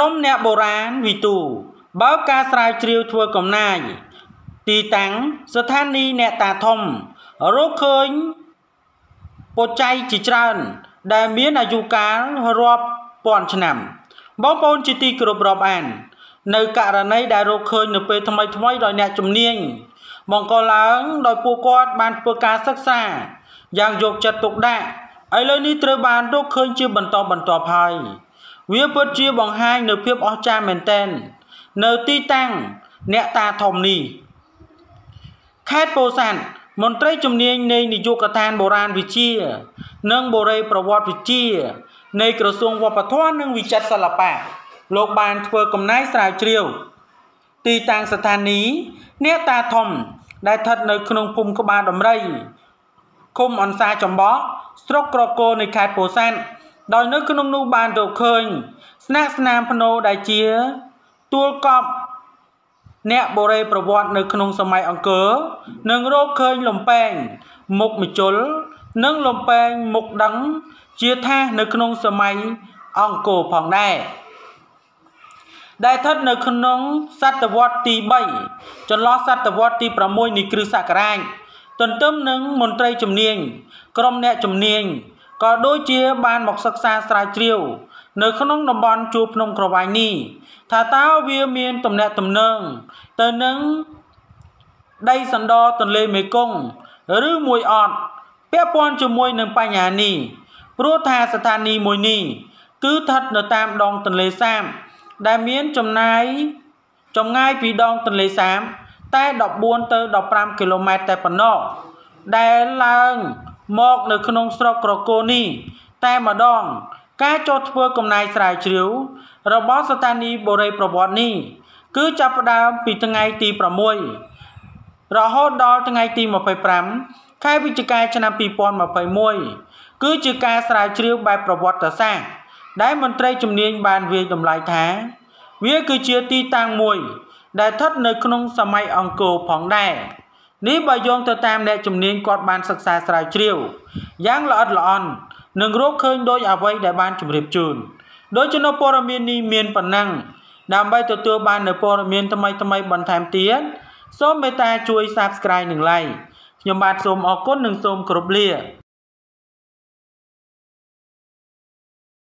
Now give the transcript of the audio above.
ក្រុមអ្នកបុរាណវិទូបើការស្រាវជ្រាវធ្វើកំណាយទីតាំងស្ថានីយ៍អ្នកតាធំរកឃើញបច្ច័យជាច្រើនដែលមានអាយុកាលរាប់ពាន់ឆ្នាំ បងប្អូនជាទីគោរពរាប់អាន នៅករណីដែលរកឃើញនៅពេលថ្មីថ្មីដោយអ្នកជំនាញបង្កឡើងដោយពួកគាត់បានធ្វើការសិក្សា យ៉ាងយកចិត្តទុកដាក់ឥឡូវនេះត្រូវបានរកឃើញជាបន្តបន្ទាប់ហើយវាពិតជាបង្ហាញនៅភាពអស្ចារ្យមែនទែននៅទីតាំងអ្នកតាធំនេះខេត្តពោធិ៍សាត់មន្ត្រីជំនាញនៃនយោបាយកថាបុរាណវិទ្យានិងបុរីប្រវត្តិវិទ្យានៃក្រសួងវប្បធម៌និងវិចិត្រសិល្បៈលោកបានធ្វើកំណាយស្រាវជ្រាវទីតាំងស្ថានីយ៍អ្នកតាធំដែលស្ថិតនៅក្នុងភូមិក្បាលដំរីឃុំអនសាចំបក់ស្រុកក្រគរនៃខេត្តពោធិ៍សាត់ដោយនៅក្នុងនោះបានរកឃើញស្នាក់ស្នាមភ្នោដែលជា ទួលកប់អ្នកបុរេប្រវត្តិនៅក្នុងសម័យអង្គរនឹងរកឃើញលំពេង មុខមជុលនិងលំពេងមុខដឹងជាថានៅក្នុងសម័យអង្គរផងដែរដែលស្ថិតនៅក្នុងសតវត្សទី3ចន្លោះសតវត្សទី6នៃគ្រិស្តសករាជទន្ទឹមនឹងមន្ត្រីជំនាញក្រុមអ្នកជំនាញក៏ដូចជាបានមកសិក្សាស្រាវជ្រាវ នៅក្នុងតំបន់ជួរភ្នំក្រវាញនេះ ថាតើវាមានទំនាក់ទំនងទៅនឹងដីសណ្ដទន្លេមេគង្គឬមួយអត់ពាក់ព័ន្ធជាមួយនឹងបញ្ហានេះព្រោះថាស្ថានីយ៍មួយនេះគឺស្ថិតនៅតាមដងទន្លេសាបដែលមានចំណាយចម្ងាយពីដងទន្លេសាបតែ14ទៅ15គីឡូម៉ែត្រតែប៉ុណ្ណោះដែលឡើងមកនៅក្នុងស្រុកក្រគោនេះតែម្ដង ការចូលធ្វើកំណាយស្រាវជ្រាវ របស់ស្ថានីយ៍បុរីប្រវត្តិនេះគឺចាប់ផ្ដើមពីថ្ងៃទី6រហូតដល់ថ្ងៃទី25ខែវិច្ឆិកាឆ្នាំ2021គឺជាការស្រាវជ្រាវបែបប្រវត្តិសាស្ត្រដែលមន្ត្រីជំនាញបានវាយតម្លៃថា វាគឺជាទីតាំងមួយ ដែលស្ថិតនៅក្នុងសម័យអង្គរផងដែរនេះបើយោងទៅតាមអ្នកជំនាញគាត់បានសិក្សាស្រាវជ្រាវយ៉ាងល្អិតល្អន់នឹងរកឃើញដោយអ្វីដែលបានជម្រាបជូនដោយជំនួសព័ត៌មាននេះមានប៉ុណ្ណឹងដើម្បីទទួលបាននូវព័ត៌មានថ្មីថ្មីបន្ថែមទៀតសូមមេត្តាជួយ Subscribe និង Like ខ្ញុំបាទសូមអរគុណនិងសូមគោរពលា